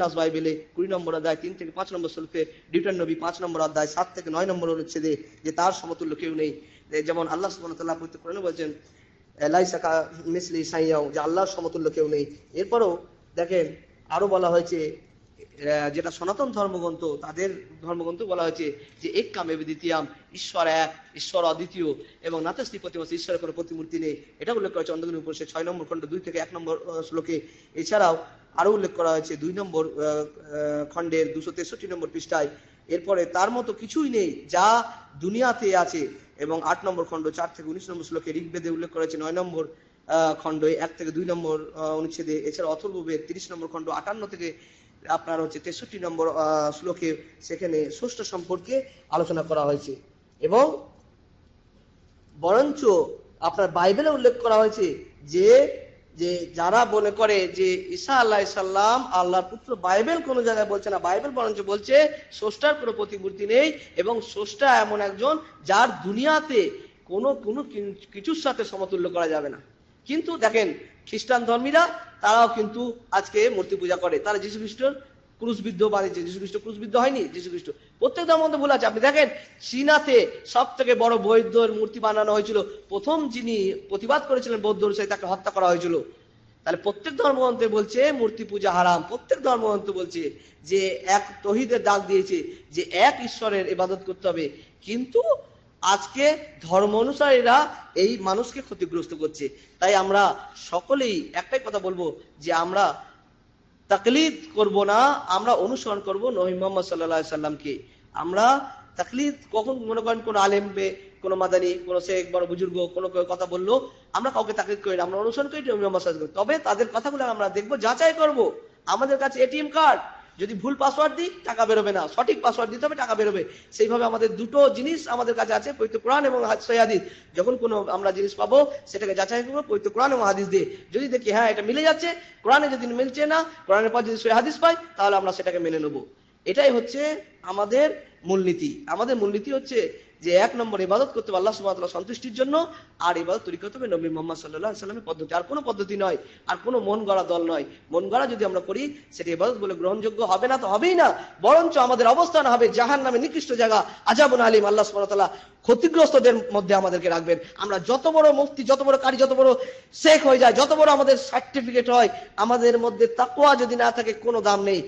[SPEAKER 1] দাস বাইবেলে কুড়ি নম্বর অধ্যায় তিন থেকে পাঁচ নম্বর শুল্কে ডিউটার নবী পাঁচ নম্বর অধ্যায় সাত থেকে নয় নম্বর অনুচ্ছেদে যে তার সমতুল্য কেউ নেই যেমন আল্লাহ সুবাহতাল্লাহ বলছেন মিসলি সাইয়াও যে আল্লাহর সমতুল্য কেউ নেই এরপরও দেখেন আরও বলা হয়েছে যেটা সনাতন ধর্মগ্রন্থ তাদের ধর্মগ্রন্থ বলা হয়েছে যে এক কামে দ্বিতীয়াম ঈশ্বর এক ঈশ্বর অদ্বিতীয় এবং নাতস্তি প্রতিমা ঈশ্বরের কোনো প্রতিমূর্তি নেই এটা উল্লেখ করা হয়েছে অন্ধগ্রী ছয় নম্বর খণ্ড দুই থেকে এক নম্বর শ্লোকে এছাড়াও আরো উল্লেখ করা হয়েছে দুই নম্বর খণ্ডের দুশো তেষট্টি নম্বর পৃষ্ঠায় এরপরে তার মতো কিছুই নেই যা দুনিয়াতে আছে এবং আট নম্বর খণ্ড চার থেকে উনিশ নম্বর শ্লোকে ঋগ্বেদে উল্লেখ করা হয়েছে নয় নম্বর খণ্ড এক থেকে দুই নম্বর অনুচ্ছেদে এছাড়া অথর্ববেদ তিরিশ নম্বর খণ্ড আটান্ন থেকে আপনার হচ্ছে তেষট্টি নম্বর শ্লোকে সেখানে ষষ্ঠ সম্পর্কে আলোচনা করা হয়েছে এবং বরঞ্চ আপনার বাইবেলে উল্লেখ করা হয়েছে যে যে যারা মনে করে যে ঈশা আল্লাহ ইসাল্লাম আল্লাহর পুত্র বাইবেল কোন জায়গায় বলছে না বাইবেল বরঞ্চ বলছে ষষ্ঠার কোনো প্রতিমূর্তি নেই এবং ষষ্ঠা এমন একজন যার দুনিয়াতে কোনো কোনো কিছুর সাথে সমতুল্য করা যাবে না কিন্তু দেখেন খ্রিস্টান ধর্মীরা তারাও কিন্তু আজকে মূর্তি পূজা করে তারা যীশু খ্রিস্টর ক্রুশবিদ্ধ বানিয়েছে যীশু খ্রিস্ট ক্রুশবিদ্ধ হয়নি যীশু খ্রিস্ট প্রত্যেক ধর্মতে ভুল আছে আপনি দেখেন চীনাতে সব থেকে বড় বৈদ্যর মূর্তি বানানো হয়েছিল প্রথম যিনি প্রতিবাদ করেছিলেন বৌদ্ধ অনুসারী তাকে হত্যা করা হয়েছিল তাহলে প্রত্যেক ধর্মগ্রন্থে বলছে মূর্তি পূজা হারাম প্রত্যেক ধর্মগ্রন্থ বলছে যে এক তহিদের ডাক দিয়েছে যে এক ঈশ্বরের ইবাদত করতে হবে কিন্তু আজকে ধর্ম অনুসারীরা এই মানুষকে ক্ষতিগ্রস্ত করছে তাই আমরা সকলেই একটাই কথা বলবো যে আমরা তাকলিদ করব না আমরা অনুসরণ করব নবী মোহাম্মদ সাল্লা সাল্লামকে আমরা তাকলিদ কখন মনে করেন কোনো আলেমবে কোনো মাদানি কোনো শেখ বড় বুজুর্গ কোনো কথা বললো আমরা কাউকে তাকলিদ করি না আমরা অনুসরণ করি তবে তাদের কথাগুলো আমরা দেখবো যাচাই করব আমাদের কাছে এটিএম কার্ড যদি ভুল পাসওয়ার্ড দিই টাকা বেরোবে না সঠিক পাসওয়ার্ড দিতে হবে টাকা বেরোবে সেইভাবে আমাদের দুটো জিনিস আমাদের কাছে আছে পৈত্য কোরআন এবং সৈহাদিস যখন কোনো আমরা জিনিস পাবো সেটাকে যাচাই করবো পৈত্য কোরআন এবং হাদিস দিয়ে যদি দেখি হ্যাঁ এটা মিলে যাচ্ছে কোরআনে যদি মিলছে না কোরআনের পর যদি সৈহাদিস পাই তাহলে আমরা সেটাকে মেনে নেবো এটাই হচ্ছে আমাদের মূলনীতি আমাদের মূলনীতি হচ্ছে যে এক নম্বর ইবাদত করতে হবে আল্লাহ সুবাহতাল্লাহ সন্তুষ্টির জন্য আর ইবাদত তৈরি করতে হবে নবী মোহাম্মদ সাল্লাহ সাল্লামের পদ্ধতি আর কোনো পদ্ধতি নয় আর কোনো মন গড়া দল নয় মন গড়া যদি আমরা করি সেটি ইবাদত বলে গ্রহণযোগ্য হবে না তো হবেই না বরঞ্চ আমাদের অবস্থান হবে জাহান নামে নিকৃষ্ট জায়গা আজাবুল আলিম আল্লাহ সুবাহতাল্লাহ ক্ষতিগ্রস্তদের মধ্যে আমাদেরকে রাখবেন আমরা যত বড় মুক্তি যত বড় কারি যত বড় শেখ হয়ে যায় যত বড় আমাদের সার্টিফিকেট হয় আমাদের মধ্যে তাকুয়া যদি না থাকে কোনো দাম নেই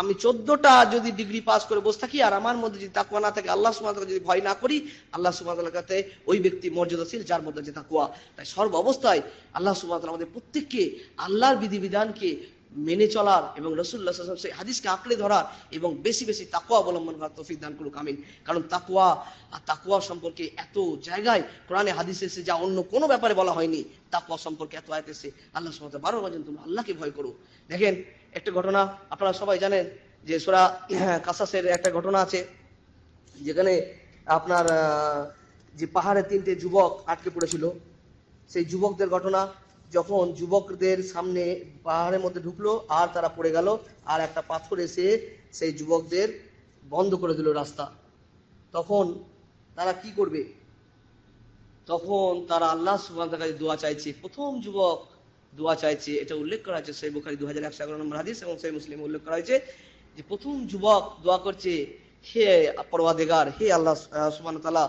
[SPEAKER 1] আমি চোদ্দটা যদি ডিগ্রি পাস করে বসে থাকি আর আমার মধ্যে যদি তাকুয়া না থাকে আল্লাহ সুমাত যদি ভয় না করি আল্লাহ সুমাদার কাছে ওই ব্যক্তি মর্যাদাশীল যার মধ্যে যে তাকুয়া তাই সর্ব অবস্থায় আল্লাহ সুমাত আমাদের প্রত্যেককে আল্লাহর বিধিবিধানকে মেনে চলার এবং রসুল্লাহ সেই হাদিসকে আঁকড়ে ধরার এবং বেশি বেশি তাকুয়া অবলম্বন করার তফিক দান করুক আমিন কারণ তাকুয়া আর তাকুয়া সম্পর্কে এত জায়গায় কোরআনে হাদিস এসে যা অন্য কোনো ব্যাপারে বলা হয়নি তাকুয়া সম্পর্কে এত আয়াত এসে আল্লাহ সুমত বারো বাজেন তুমি আল্লাহকে ভয় করো দেখেন একটি ঘটনা আপনারা সবাই জানেন যে সোরা কাসাসের একটা ঘটনা আছে যেখানে আপনার যে পাহাড়ে তিনটে যুবক আটকে পড়েছিল সেই যুবকদের ঘটনা যখন যুবকদের সামনে পাহাড়ের মধ্যে ঢুকলো আর তারা পড়ে গেল আর একটা পাথর এসে সেই যুবকদের বন্ধ করে দিল রাস্তা তখন তারা কি করবে তখন তারা আল্লাহ সুবান দোয়া চাইছে প্রথম যুবক দোয়া চাইছে এটা উল্লেখ করা হয়েছে সেই বুখারি দু হাজার একশো নম্বর হাদিস এবং সেই মুসলিম উল্লেখ করা হয়েছে যে প্রথম যুবক দোয়া করছে হে পরবাদেগার হে আল্লাহ সুমান তালা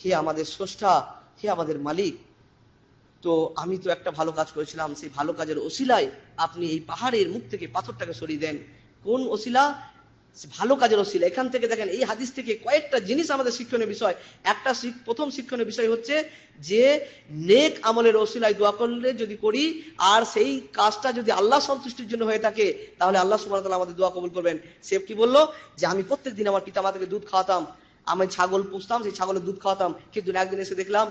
[SPEAKER 1] হে আমাদের স্রষ্টা হে আমাদের মালিক তো আমি তো একটা ভালো কাজ করেছিলাম সেই ভালো কাজের অশিলায় আপনি এই পাহাড়ের মুখ থেকে পাথরটাকে সরিয়ে দেন কোন অশিলা ভালো কাজের ওসিলা এখান থেকে দেখেন এই হাদিস থেকে কয়েকটা জিনিস আমাদের শিক্ষণীয় বিষয় একটা প্রথম শিক্ষণীয় বিষয় হচ্ছে যে নেক আমলের ওসিলায় দোয়া করলে যদি করি আর সেই কাজটা যদি আল্লাহ সন্তুষ্টির জন্য হয়ে থাকে তাহলে আল্লাহ সুবাহ আমাদের দোয়া কবুল করবেন সে কি বললো যে আমি প্রত্যেক দিন আমার পিতা মাতাকে দুধ খাওয়াতাম আমি ছাগল পুষতাম সেই ছাগলের দুধ খাওয়াতাম কিন্তু একদিন এসে দেখলাম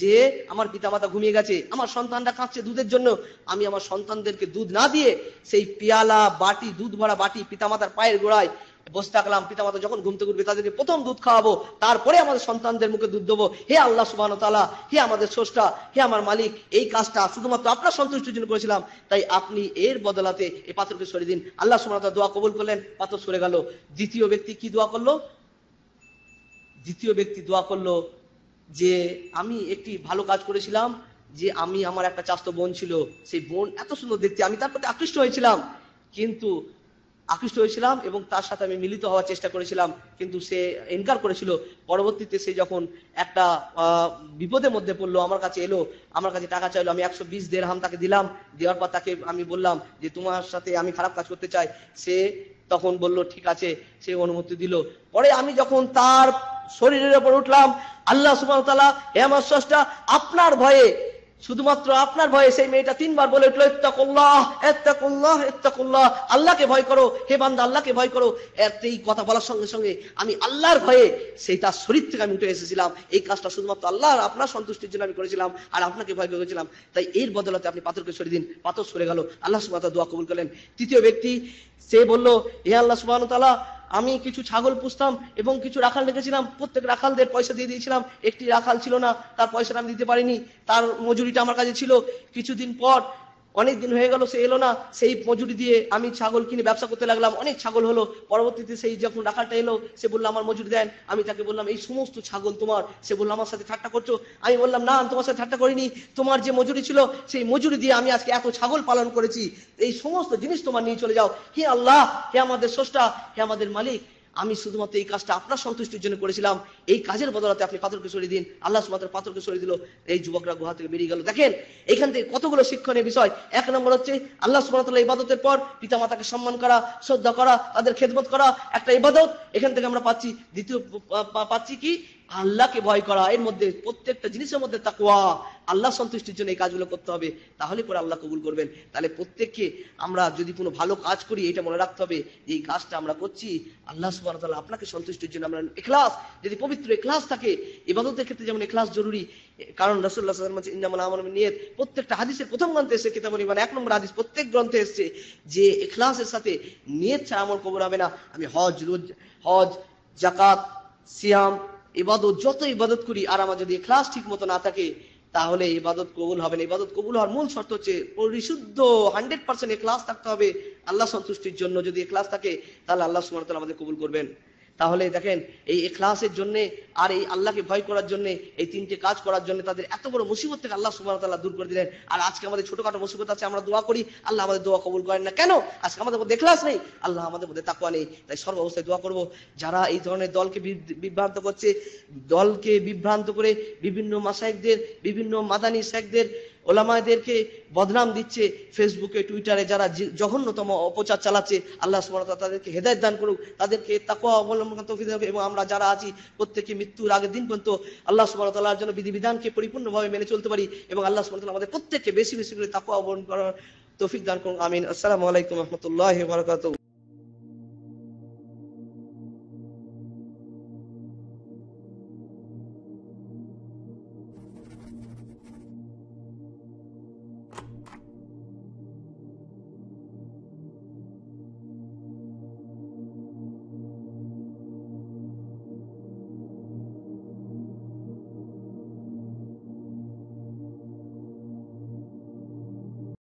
[SPEAKER 1] যে আমার পিতামাতা ঘুমিয়ে গেছে আমার সন্তানরা কাঁদছে দুধের জন্য আমি আমার সন্তানদেরকে দুধ না দিয়ে সেই পেয়ালা বাটি দুধ ভরা বাটি পিতামাতার পায়ের গোড়ায় বসে থাকলাম পিতামাতা যখন ঘুম থেকে উঠবে তাদেরকে প্রথম দুধ খাওয়াবো তারপরে আমাদের সন্তানদের মুখে দুধ দেবো হে আল্লাহ সুবাহ তালা হে আমাদের সোষ্টা হে আমার মালিক এই কাজটা শুধুমাত্র আপনার সন্তুষ্টির জন্য করেছিলাম তাই আপনি এর বদলাতে এই পাথরকে সরে দিন আল্লাহ সুবাহ দোয়া কবুল করলেন পাথর সরে গেল দ্বিতীয় ব্যক্তি কি দোয়া করলো দ্বিতীয় ব্যক্তি দোয়া করলো যে আমি একটি ভালো কাজ করেছিলাম যে আমি আমার একটা চাস্ত বোন ছিল সেই বোন এত সুন্দর দেখতে আমি তার প্রতি আকৃষ্ট হয়েছিলাম কিন্তু আকৃষ্ট হয়েছিলাম এবং তার সাথে আমি মিলিত হওয়ার চেষ্টা করেছিলাম কিন্তু সে ইনকার করেছিল পরবর্তীতে সে যখন একটা বিপদের মধ্যে পড়লো আমার কাছে এলো আমার কাছে টাকা চাইলো আমি একশো বিশ দেড় তাকে দিলাম দেওয়ার পর তাকে আমি বললাম যে তোমার সাথে আমি খারাপ কাজ করতে চাই সে তখন বলল ঠিক আছে সে অনুমতি দিল পরে আমি যখন তার শরীরের উপর উঠলাম আল্লাহ সুবাহ হে আমার স্রষ্টা আপনার ভয়ে শুধুমাত্র আপনার ভয়ে সেই মেয়েটা তিনবার বলে উঠলো ইত্তাকুল্লাহ আল্লাহকে ভয় করো হে বান্দা আল্লাহকে ভয় করো এই কথা বলার সঙ্গে সঙ্গে আমি আল্লাহর ভয়ে সেই তার শরীর থেকে আমি উঠে এসেছিলাম এই কাজটা শুধুমাত্র আল্লাহ আপনার সন্তুষ্টির জন্য আমি করেছিলাম আর আপনাকে ভয় করেছিলাম তাই এর বদলাতে আপনি পাথরকে সরিয়ে দিন পাথর সরে গেল আল্লাহ সুবাহ দোয়া কবুল করলেন তৃতীয় ব্যক্তি সে বললো হে আল্লাহ সুবাহ তালা আমি কিছু ছাগল পুষতাম এবং কিছু রাখাল রেখেছিলাম প্রত্যেক রাখালদের পয়সা দিয়ে দিয়েছিলাম একটি রাখাল ছিল না তার পয়সাটা আমি দিতে পারিনি তার মজুরিটা আমার কাছে ছিল কিছুদিন পর অনেক দিন হয়ে গেল সে এলো না সেই মজুরি দিয়ে আমি ছাগল কিনে ব্যবসা করতে লাগলাম অনেক ছাগল হলো পরবর্তীতে সেই যখন রাখাটা এলো সে বললো আমার মজুরি দেন আমি তাকে বললাম এই সমস্ত ছাগল তোমার সে বললো আমার সাথে ঠাট্টা করছো আমি বললাম না তোমার সাথে ঠাট্টা করিনি তোমার যে মজুরি ছিল সেই মজুরি দিয়ে আমি আজকে এত ছাগল পালন করেছি এই সমস্ত জিনিস তোমার নিয়ে চলে যাও হে আল্লাহ হে আমাদের স্রষ্টা হে আমাদের মালিক আমি শুধুমাত্র এই কাজটা আপনার সন্তুষ্টির জন্য করেছিলাম এই কাজের বদলাতে আপনি পাথরকে সরিয়ে দিন আল্লাহ সুমাত্র পাথরকে সরিয়ে দিল এই যুবকরা গুহা থেকে বেরিয়ে গেল দেখেন এখান থেকে কতগুলো শিক্ষণের বিষয় এক নম্বর হচ্ছে আল্লাহ সুমাতাল্লাহ ইবাদতের পর পিতা মাতাকে সম্মান করা শ্রদ্ধা করা তাদের খেদমত করা একটা ইবাদত এখান থেকে আমরা পাচ্ছি দ্বিতীয় পাচ্ছি কি আল্লাহকে ভয় করা এর মধ্যে প্রত্যেকটা জিনিসের মধ্যে তাকুয়া আল্লাহ সন্তুষ্টির জন্য এই কাজগুলো করতে হবে তাহলে পরে আল্লাহ কবুল করবেন তাহলে প্রত্যেককে আমরা যদি কোনো ভালো কাজ করি এটা মনে রাখতে হবে যে এই কাজটা আমরা করছি আল্লাহ সুবাহ তাল্লাহ আপনাকে সন্তুষ্টির জন্য আমরা এখলাস যদি পবিত্র এখলাস থাকে এবাদতের ক্ষেত্রে যেমন এখলাস জরুরি কারণ রসুল্লাহ ইন্দামুল নিয়ে নিয়ত প্রত্যেকটা হাদিসের প্রথম গ্রন্থে এসে কিতাব মানে এক নম্বর হাদিস প্রত্যেক গ্রন্থে এসছে যে এখলাসের সাথে নিয়ত ছাড়া আমার কবর হবে না আমি হজ রোজ হজ জাকাত সিয়াম ইবাদত যত ইবাদত করি আর আমার যদি ক্লাস ঠিক মতো না থাকে তাহলে ইবাদত কবুল হবে না ইবাদত কবুল হওয়ার মূল শর্ত হচ্ছে পরিশুদ্ধ হান্ড্রেড পার্সেন্ট ক্লাস থাকতে হবে আল্লাহ সন্তুষ্টির জন্য যদি ক্লাস থাকে তাহলে আল্লাহ সুমান আমাদের কবুল করবেন তাহলে দেখেন এই এখলাসের জন্য আর এই আল্লাহকে ভয় করার জন্য এই তিনটে কাজ করার জন্য তাদের এত বড় মুসিবত থেকে আল্লাহ সুবাহ তাল্লাহ দূর করে দিলেন আর আজকে আমাদের ছোটখাটো মুসিবত আছে আমরা দোয়া করি আল্লাহ আমাদের দোয়া কবুল করেন না কেন আজকে আমাদের মধ্যে এখলাস নেই আল্লাহ আমাদের মধ্যে তাকুয়া নেই তাই সর্ব অবস্থায় দোয়া করব যারা এই ধরনের দলকে বিভ্রান্ত করছে দলকে বিভ্রান্ত করে বিভিন্ন মাসায়কদের বিভিন্ন মাদানী শেখদের ওলামাদেরকে বদনাম দিচ্ছে ফেসবুকে টুইটারে যারা জঘন্যতম অপচার চালাচ্ছে আল্লাহ সুমতা তাদেরকে হেদায়ত দান করুক তাদেরকে তাকুয়া অবলম্বন তৌফিক এবং আমরা যারা আছি প্রত্যেকে মৃত্যুর আগের দিন পর্যন্ত আল্লাহ সুমতাল্লাহর জন্য বিধিবিধানকে পরিপূর্ণভাবে মেনে চলতে পারি এবং আল্লাহ সুমতাল আমাদের প্রত্যেককে বেশি বেশি করে তাকুয়া অবলম্বন করার তৌফিক দান করুন আমিন আসসালামু আলাইকুম রহমতুল্লাহ বারকাত